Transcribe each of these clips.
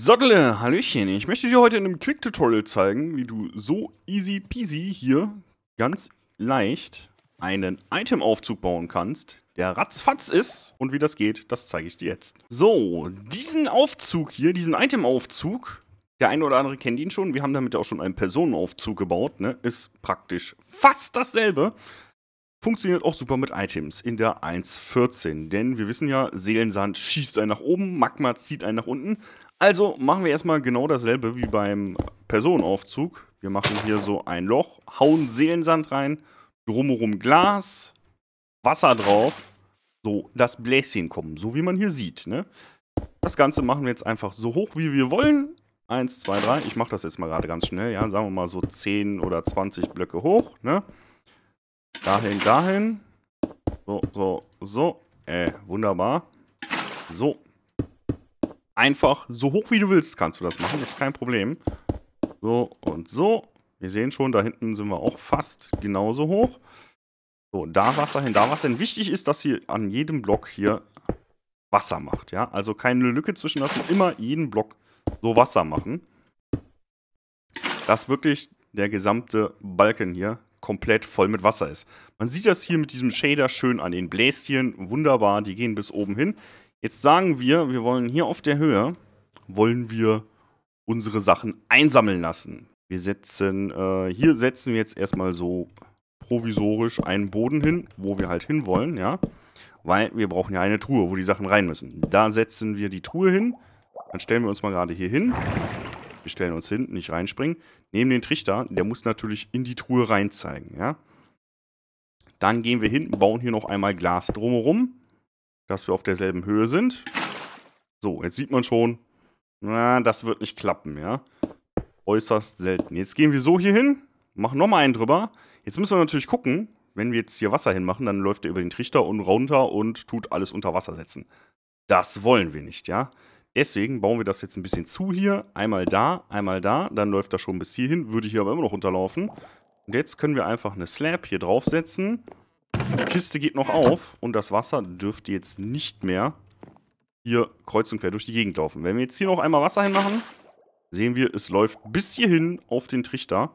Sottle, Hallöchen. Ich möchte dir heute in einem Quick-Tutorial zeigen, wie du so easy peasy hier ganz leicht einen Itemaufzug bauen kannst, der ratzfatz ist. Und wie das geht, das zeige ich dir jetzt. So, diesen Aufzug hier, diesen Itemaufzug, der eine oder andere kennt ihn schon. Wir haben damit auch schon einen Personenaufzug gebaut. Ne? Ist praktisch fast dasselbe. Funktioniert auch super mit Items in der 1.14, denn wir wissen ja, Seelensand schießt einen nach oben, Magma zieht einen nach unten, also machen wir erstmal genau dasselbe wie beim Personenaufzug. Wir machen hier so ein Loch, hauen Seelensand rein, drumherum Glas, Wasser drauf, so das Bläschen kommen, so wie man hier sieht. Ne? Das Ganze machen wir jetzt einfach so hoch, wie wir wollen. Eins, zwei, drei. Ich mache das jetzt mal gerade ganz schnell. Ja, sagen wir mal so 10 oder 20 Blöcke hoch. Ne? Dahin, dahin. So, so, so. Äh, wunderbar. So, einfach so hoch wie du willst, kannst du das machen. Das ist kein Problem. So und so. Wir sehen schon, da hinten sind wir auch fast genauso hoch. So, da Wasser hin, da Wasser hin. Wichtig ist, dass ihr an jedem Block hier Wasser macht, ja. Also keine Lücke zwischenlassen, immer jeden Block so Wasser machen. Dass wirklich der gesamte Balken hier komplett voll mit Wasser ist. Man sieht das hier mit diesem Shader schön an den Bläschen. Wunderbar, die gehen bis oben hin. Jetzt sagen wir, wir wollen hier auf der Höhe, wollen wir unsere Sachen einsammeln lassen. Wir setzen, äh, hier setzen wir jetzt erstmal so provisorisch einen Boden hin, wo wir halt hinwollen, ja. Weil wir brauchen ja eine Truhe, wo die Sachen rein müssen. Da setzen wir die Truhe hin. Dann stellen wir uns mal gerade hier hin. Wir stellen uns hin, nicht reinspringen. Nehmen den Trichter, der muss natürlich in die Truhe rein zeigen, ja. Dann gehen wir hin, bauen hier noch einmal Glas drumherum dass wir auf derselben Höhe sind. So, jetzt sieht man schon, na, das wird nicht klappen, ja. Äußerst selten. Jetzt gehen wir so hier hin, machen nochmal einen drüber. Jetzt müssen wir natürlich gucken, wenn wir jetzt hier Wasser hinmachen, dann läuft er über den Trichter und runter und tut alles unter Wasser setzen. Das wollen wir nicht, ja. Deswegen bauen wir das jetzt ein bisschen zu hier. Einmal da, einmal da. Dann läuft das schon bis hierhin. Würde hier aber immer noch runterlaufen. Und jetzt können wir einfach eine Slab hier draufsetzen. Die Kiste geht noch auf und das Wasser dürfte jetzt nicht mehr hier kreuz und quer durch die Gegend laufen. Wenn wir jetzt hier noch einmal Wasser hinmachen, sehen wir, es läuft bis hierhin auf den Trichter.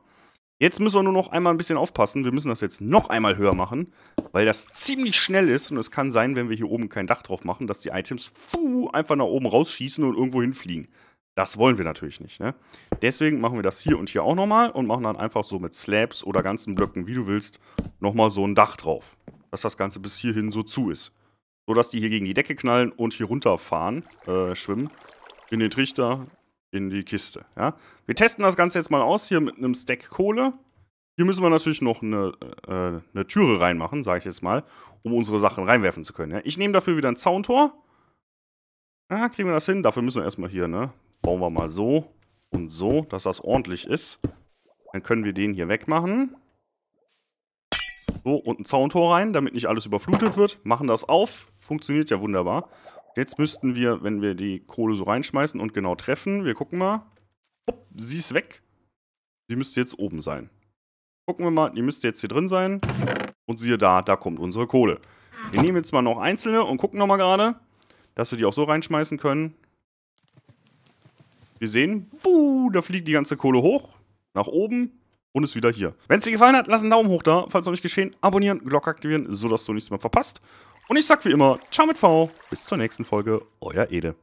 Jetzt müssen wir nur noch einmal ein bisschen aufpassen. Wir müssen das jetzt noch einmal höher machen, weil das ziemlich schnell ist. Und es kann sein, wenn wir hier oben kein Dach drauf machen, dass die Items fuh, einfach nach oben rausschießen und irgendwo hinfliegen. Das wollen wir natürlich nicht. Ne? Deswegen machen wir das hier und hier auch nochmal und machen dann einfach so mit Slabs oder ganzen Blöcken, wie du willst, nochmal so ein Dach drauf. Dass das Ganze bis hierhin so zu ist. So dass die hier gegen die Decke knallen und hier runterfahren, äh, schwimmen. In den Trichter, in die Kiste. Ja? Wir testen das Ganze jetzt mal aus hier mit einem Stack Kohle. Hier müssen wir natürlich noch eine, äh, eine Türe reinmachen, sage ich jetzt mal, um unsere Sachen reinwerfen zu können. Ja? Ich nehme dafür wieder ein Zauntor. Ja, kriegen wir das hin? Dafür müssen wir erstmal hier, ne? Bauen wir mal so und so, dass das ordentlich ist. Dann können wir den hier wegmachen. So, und ein Zauntor rein, damit nicht alles überflutet wird. Machen das auf. Funktioniert ja wunderbar. Jetzt müssten wir, wenn wir die Kohle so reinschmeißen und genau treffen, wir gucken mal. Hopp, sie ist weg. Sie müsste jetzt oben sein. Gucken wir mal, die müsste jetzt hier drin sein. Und siehe da, da kommt unsere Kohle. Wir nehmen jetzt mal noch einzelne und gucken nochmal gerade, dass wir die auch so reinschmeißen können. Wir sehen, wuh, da fliegt die ganze Kohle hoch, nach oben und ist wieder hier. Wenn es dir gefallen hat, lass einen Daumen hoch da, falls noch nicht geschehen. Abonnieren, Glocke aktivieren, sodass du nichts mehr verpasst. Und ich sag wie immer, ciao mit V, bis zur nächsten Folge, euer Ede.